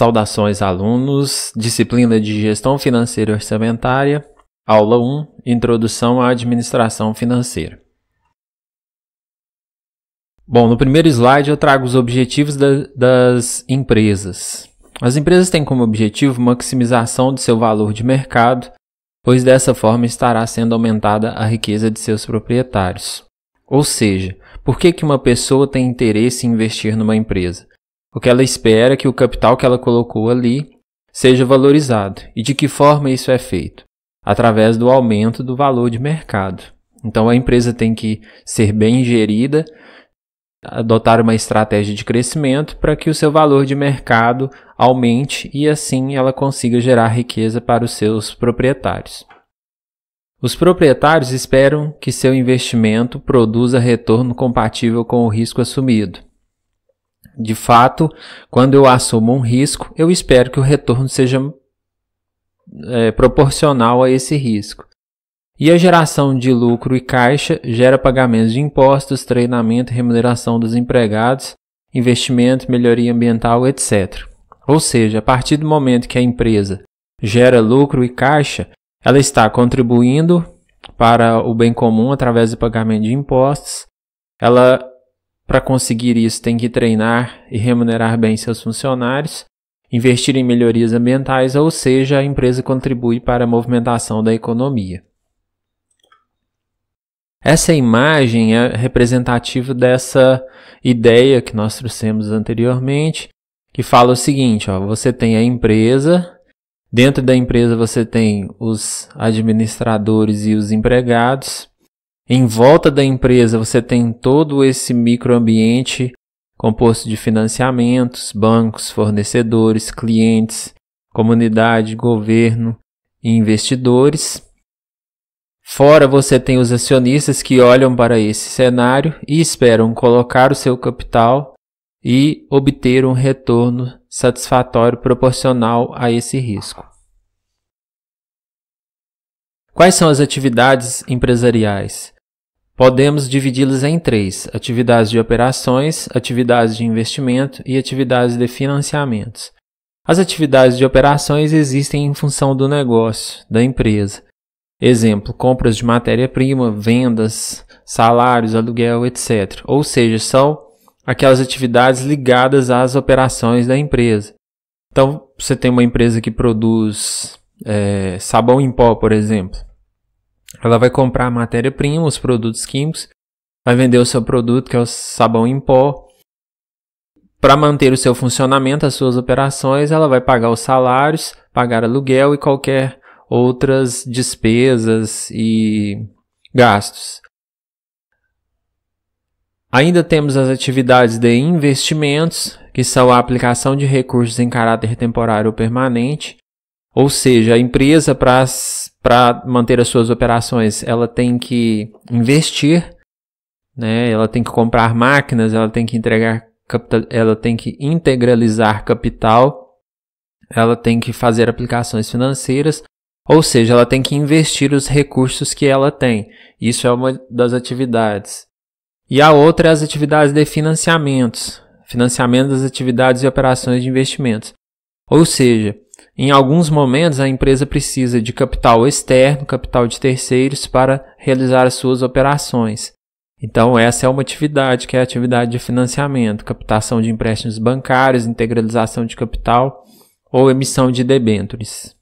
Saudações, alunos. Disciplina de Gestão Financeira e Orçamentária, aula 1, Introdução à Administração Financeira. Bom, no primeiro slide eu trago os objetivos da, das empresas. As empresas têm como objetivo maximização de seu valor de mercado, pois dessa forma estará sendo aumentada a riqueza de seus proprietários. Ou seja, por que, que uma pessoa tem interesse em investir numa empresa? O que ela espera é que o capital que ela colocou ali seja valorizado. E de que forma isso é feito? Através do aumento do valor de mercado. Então a empresa tem que ser bem gerida, adotar uma estratégia de crescimento para que o seu valor de mercado aumente e assim ela consiga gerar riqueza para os seus proprietários. Os proprietários esperam que seu investimento produza retorno compatível com o risco assumido. De fato, quando eu assumo um risco, eu espero que o retorno seja é, proporcional a esse risco. E a geração de lucro e caixa gera pagamentos de impostos, treinamento, remuneração dos empregados, investimento, melhoria ambiental, etc. Ou seja, a partir do momento que a empresa gera lucro e caixa, ela está contribuindo para o bem comum através do pagamento de impostos, ela para conseguir isso, tem que treinar e remunerar bem seus funcionários, investir em melhorias ambientais, ou seja, a empresa contribui para a movimentação da economia. Essa imagem é representativa dessa ideia que nós trouxemos anteriormente, que fala o seguinte: ó, você tem a empresa, dentro da empresa você tem os administradores e os empregados, em volta da empresa, você tem todo esse microambiente composto de financiamentos, bancos, fornecedores, clientes, comunidade, governo e investidores. Fora você tem os acionistas que olham para esse cenário e esperam colocar o seu capital e obter um retorno satisfatório proporcional a esse risco. Quais são as atividades empresariais? Podemos dividi-los em três: atividades de operações, atividades de investimento e atividades de financiamentos. As atividades de operações existem em função do negócio, da empresa. Exemplo: compras de matéria-prima, vendas, salários, aluguel, etc. Ou seja, são aquelas atividades ligadas às operações da empresa. Então, você tem uma empresa que produz é, sabão em pó, por exemplo. Ela vai comprar a matéria-prima, os produtos químicos, vai vender o seu produto, que é o sabão em pó. Para manter o seu funcionamento, as suas operações, ela vai pagar os salários, pagar aluguel e qualquer outras despesas e gastos. Ainda temos as atividades de investimentos, que são a aplicação de recursos em caráter temporário ou permanente, ou seja, a empresa para manter as suas operações, ela tem que investir, né? Ela tem que comprar máquinas, ela tem que entregar capital, ela tem que integralizar capital, ela tem que fazer aplicações financeiras, ou seja, ela tem que investir os recursos que ela tem. Isso é uma das atividades. E a outra é as atividades de financiamentos, financiamento das atividades e operações de investimentos. Ou seja, em alguns momentos, a empresa precisa de capital externo, capital de terceiros, para realizar as suas operações. Então, essa é uma atividade que é a atividade de financiamento, captação de empréstimos bancários, integralização de capital ou emissão de debêntures.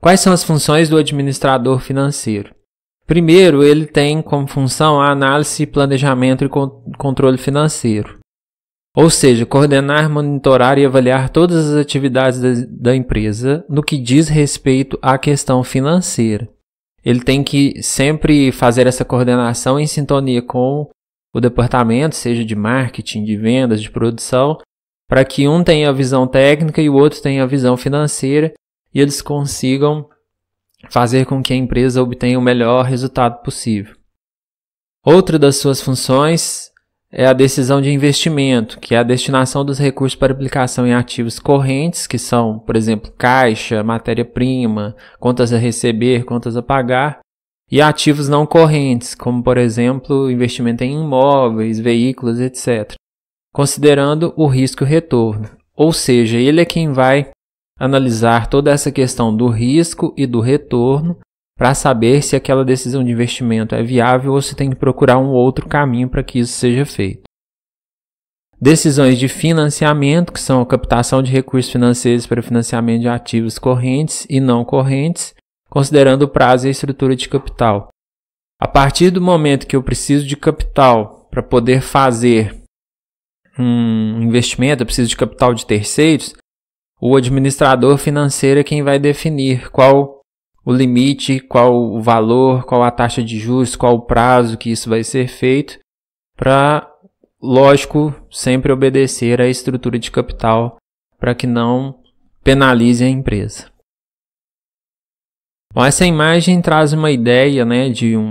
Quais são as funções do administrador financeiro? Primeiro, ele tem como função a análise, planejamento e controle financeiro. Ou seja, coordenar, monitorar e avaliar todas as atividades da, da empresa no que diz respeito à questão financeira. Ele tem que sempre fazer essa coordenação em sintonia com o departamento, seja de marketing, de vendas, de produção, para que um tenha a visão técnica e o outro tenha a visão financeira e eles consigam fazer com que a empresa obtenha o melhor resultado possível. Outra das suas funções é a decisão de investimento, que é a destinação dos recursos para aplicação em ativos correntes, que são, por exemplo, caixa, matéria-prima, contas a receber, contas a pagar, e ativos não correntes, como, por exemplo, investimento em imóveis, veículos, etc., considerando o risco e o retorno. Ou seja, ele é quem vai analisar toda essa questão do risco e do retorno para saber se aquela decisão de investimento é viável ou se tem que procurar um outro caminho para que isso seja feito. Decisões de financiamento, que são a captação de recursos financeiros para o financiamento de ativos correntes e não correntes, considerando o prazo e a estrutura de capital. A partir do momento que eu preciso de capital para poder fazer um investimento, eu preciso de capital de terceiros, o administrador financeiro é quem vai definir qual o limite, qual o valor, qual a taxa de juros, qual o prazo que isso vai ser feito, para, lógico, sempre obedecer à estrutura de capital para que não penalize a empresa. Bom, essa imagem traz uma ideia né, de um,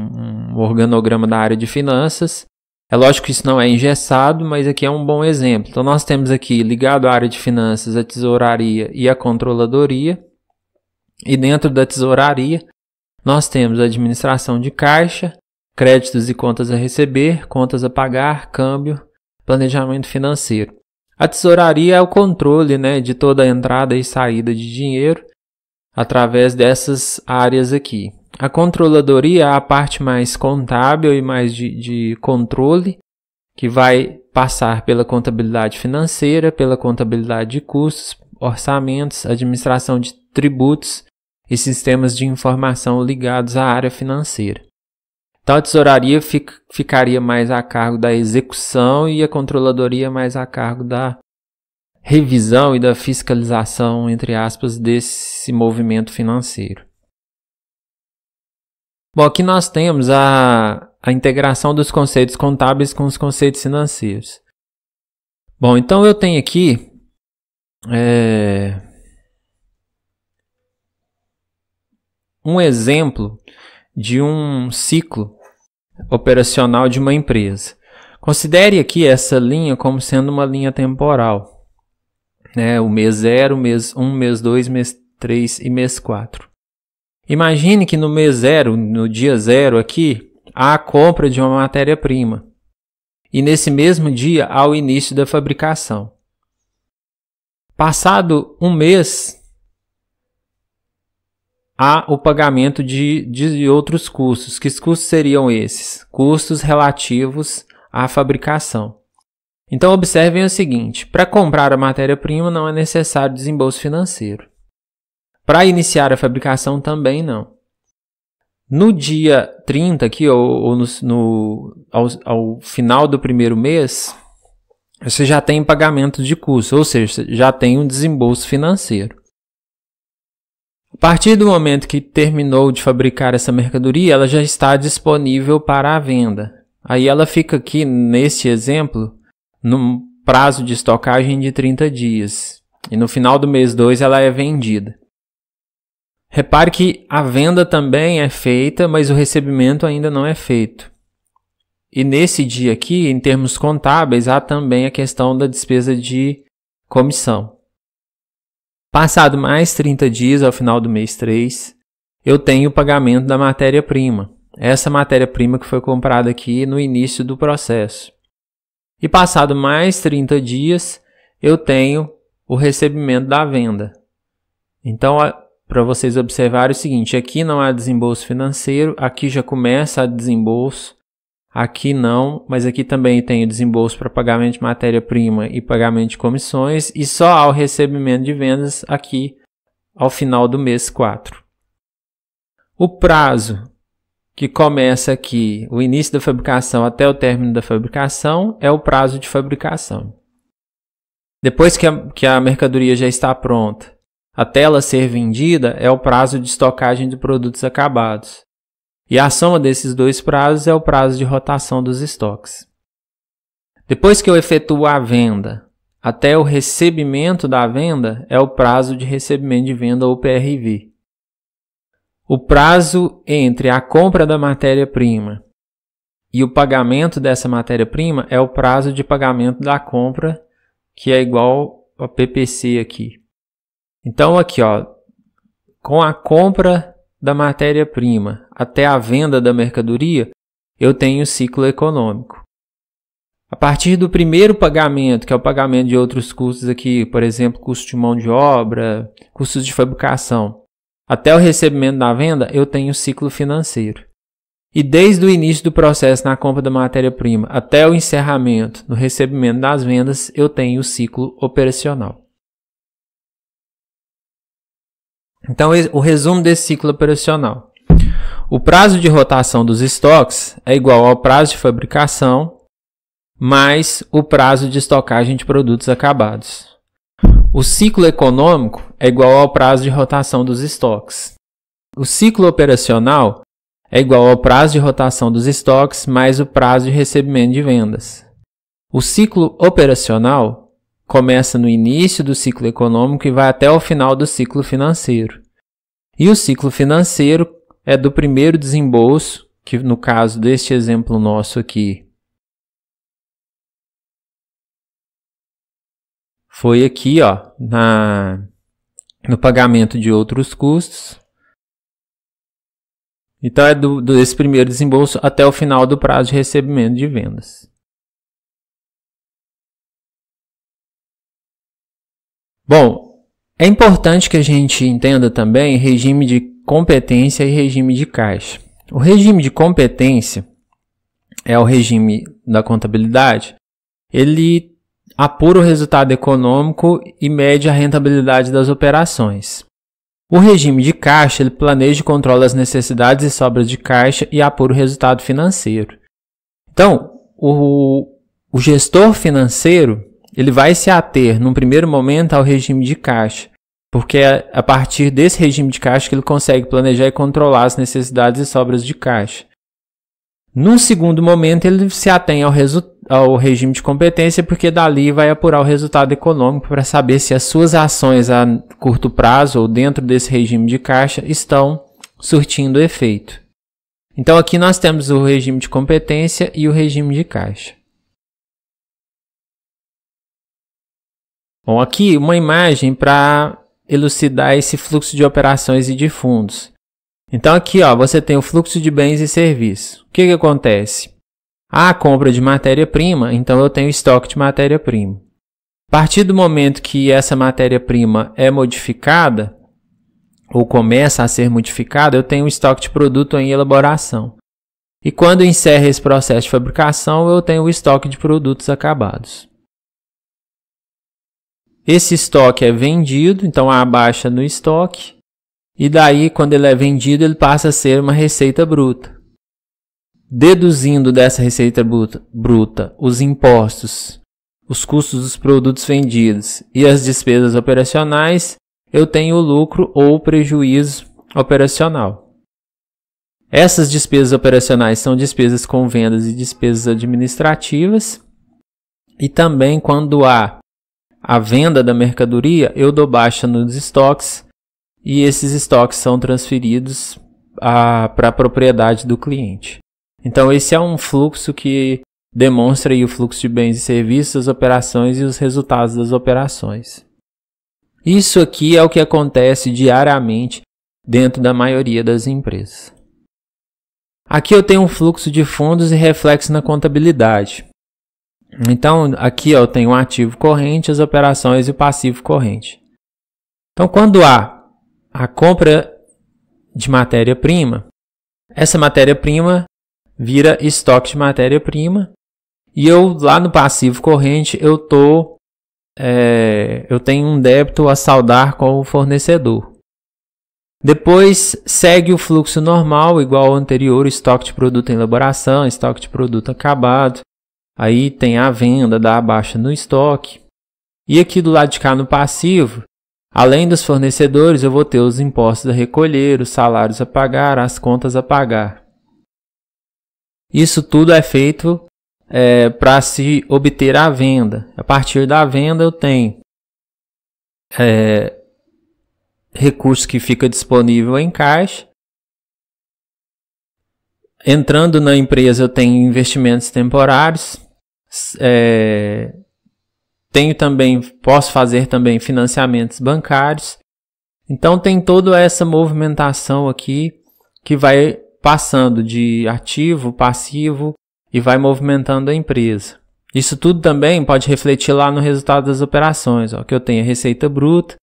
um organograma da área de finanças. É lógico que isso não é engessado, mas aqui é um bom exemplo. Então, nós temos aqui ligado à área de finanças a tesouraria e a controladoria. E dentro da tesouraria, nós temos a administração de caixa, créditos e contas a receber, contas a pagar, câmbio, planejamento financeiro. A tesouraria é o controle né, de toda a entrada e saída de dinheiro através dessas áreas aqui. A controladoria é a parte mais contábil e mais de, de controle, que vai passar pela contabilidade financeira, pela contabilidade de custos, orçamentos, administração de tributos e sistemas de informação ligados à área financeira. Tal tesouraria ficaria mais a cargo da execução e a controladoria mais a cargo da revisão e da fiscalização, entre aspas, desse movimento financeiro. Bom, aqui nós temos a, a integração dos conceitos contábeis com os conceitos financeiros. Bom, então eu tenho aqui é, um exemplo de um ciclo operacional de uma empresa. Considere aqui essa linha como sendo uma linha temporal. Né? O mês 0, mês 1, um, mês 2, mês 3 e mês 4. Imagine que no mês 0, no dia 0 aqui, há a compra de uma matéria-prima. E nesse mesmo dia há o início da fabricação. Passado um mês há o pagamento de, de outros custos. Que custos seriam esses? Custos relativos à fabricação. Então, observem o seguinte: para comprar a matéria-prima não é necessário desembolso financeiro. Para iniciar a fabricação também não. No dia 30, aqui, ou, ou no, no ao, ao, final do primeiro mês, você já tem pagamento de custo, ou seja, já tem um desembolso financeiro. A partir do momento que terminou de fabricar essa mercadoria, ela já está disponível para a venda. Aí ela fica aqui, neste exemplo, num prazo de estocagem de 30 dias. E no final do mês 2 ela é vendida. Repare que a venda também é feita, mas o recebimento ainda não é feito. E nesse dia aqui, em termos contábeis, há também a questão da despesa de comissão. Passado mais 30 dias ao final do mês 3, eu tenho o pagamento da matéria-prima. Essa matéria-prima que foi comprada aqui no início do processo. E passado mais 30 dias, eu tenho o recebimento da venda. Então, para vocês observarem é o seguinte, aqui não há desembolso financeiro, aqui já começa a desembolso Aqui não, mas aqui também tem o desembolso para pagamento de matéria-prima e pagamento de comissões, e só ao recebimento de vendas aqui ao final do mês 4. O prazo que começa aqui, o início da fabricação até o término da fabricação, é o prazo de fabricação. Depois que a, que a mercadoria já está pronta, até ela ser vendida, é o prazo de estocagem de produtos acabados. E a soma desses dois prazos é o prazo de rotação dos estoques. Depois que eu efetuo a venda até o recebimento da venda é o prazo de recebimento de venda ou PRV. O prazo entre a compra da matéria-prima e o pagamento dessa matéria-prima é o prazo de pagamento da compra, que é igual ao PPC aqui. Então aqui, ó, com a compra da matéria-prima até a venda da mercadoria, eu tenho o ciclo econômico. A partir do primeiro pagamento, que é o pagamento de outros custos aqui, por exemplo, custo de mão de obra, custos de fabricação, até o recebimento da venda, eu tenho o ciclo financeiro. E desde o início do processo na compra da matéria-prima até o encerramento no recebimento das vendas, eu tenho o ciclo operacional. Então, o resumo desse ciclo operacional. O prazo de rotação dos estoques é igual ao prazo de fabricação mais o prazo de estocagem de produtos acabados. O ciclo econômico é igual ao prazo de rotação dos estoques. O ciclo operacional é igual ao prazo de rotação dos estoques mais o prazo de recebimento de vendas. O ciclo operacional começa no início do ciclo econômico e vai até o final do ciclo financeiro. E o ciclo financeiro é do primeiro desembolso, que no caso deste exemplo nosso aqui foi aqui, ó, na no pagamento de outros custos. Então é do, do, desse primeiro desembolso até o final do prazo de recebimento de vendas. Bom, é importante que a gente entenda também regime de competência e regime de caixa. O regime de competência é o regime da contabilidade. Ele apura o resultado econômico e mede a rentabilidade das operações. O regime de caixa ele planeja e controla as necessidades e sobras de caixa e apura o resultado financeiro. Então, o, o gestor financeiro ele vai se ater, num primeiro momento, ao regime de caixa, porque é a partir desse regime de caixa que ele consegue planejar e controlar as necessidades e sobras de caixa. Num segundo momento, ele se atém ao, ao regime de competência, porque dali vai apurar o resultado econômico para saber se as suas ações a curto prazo ou dentro desse regime de caixa estão surtindo efeito. Então aqui nós temos o regime de competência e o regime de caixa. Bom, aqui uma imagem para elucidar esse fluxo de operações e de fundos. Então aqui ó, você tem o fluxo de bens e serviços. O que, que acontece? Há a compra de matéria-prima, então eu tenho estoque de matéria-prima. A partir do momento que essa matéria-prima é modificada, ou começa a ser modificada, eu tenho um estoque de produto em elaboração. E quando encerra esse processo de fabricação, eu tenho o estoque de produtos acabados. Esse estoque é vendido, então há baixa no estoque. E daí, quando ele é vendido, ele passa a ser uma receita bruta. Deduzindo dessa receita bruta, os impostos, os custos dos produtos vendidos e as despesas operacionais, eu tenho o lucro ou prejuízo operacional. Essas despesas operacionais são despesas com vendas e despesas administrativas. E também quando há a venda da mercadoria, eu dou baixa nos estoques e esses estoques são transferidos para a propriedade do cliente. Então, esse é um fluxo que demonstra o fluxo de bens e serviços, as operações e os resultados das operações. Isso aqui é o que acontece diariamente dentro da maioria das empresas. Aqui eu tenho um fluxo de fundos e reflexo na contabilidade. Então, aqui ó, eu tenho o ativo corrente, as operações e o passivo corrente. Então, quando há a compra de matéria-prima, essa matéria-prima vira estoque de matéria-prima e eu lá no passivo corrente eu tô é, eu tenho um débito a saldar com o fornecedor. Depois segue o fluxo normal, igual ao anterior, estoque de produto em elaboração, estoque de produto acabado, Aí tem a venda da baixa no estoque. E aqui do lado de cá no passivo, além dos fornecedores, eu vou ter os impostos a recolher, os salários a pagar, as contas a pagar. Isso tudo é feito é, para se obter a venda. A partir da venda eu tenho é, recurso que fica disponível em caixa entrando na empresa, eu tenho investimentos temporários. É, tenho também, posso fazer também financiamentos bancários. Então tem toda essa movimentação aqui que vai passando de ativo, passivo e vai movimentando a empresa. Isso tudo também pode refletir lá no resultado das operações, ó, que eu tenho a receita bruta,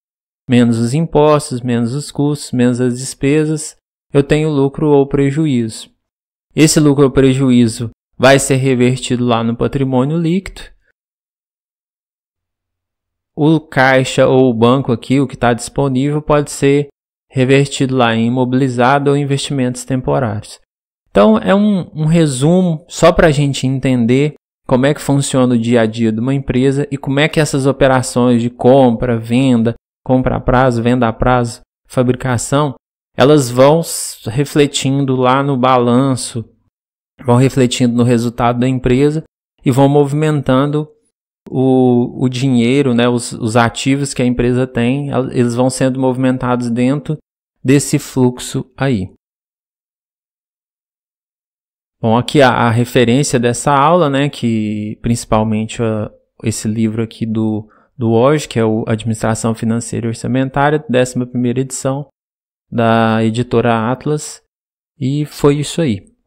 menos os impostos, menos os custos, menos as despesas, eu tenho lucro ou prejuízo. Esse lucro ou prejuízo vai ser revertido lá no patrimônio líquido. O caixa ou o banco aqui, o que está disponível, pode ser revertido lá em imobilizado ou investimentos temporários. Então, é um, um resumo só para a gente entender como é que funciona o dia a dia de uma empresa e como é que essas operações de compra, venda, compra a prazo, venda a prazo, fabricação, elas vão refletindo lá no balanço, vão refletindo no resultado da empresa e vão movimentando o, o dinheiro, né, os, os ativos que a empresa tem, eles vão sendo movimentados dentro desse fluxo aí. Bom, aqui a, a, referência dessa aula, né, que principalmente a, esse livro aqui do, do OG, que é o Administração Financeira e Orçamentária, 11ª edição da editora Atlas. E foi isso aí.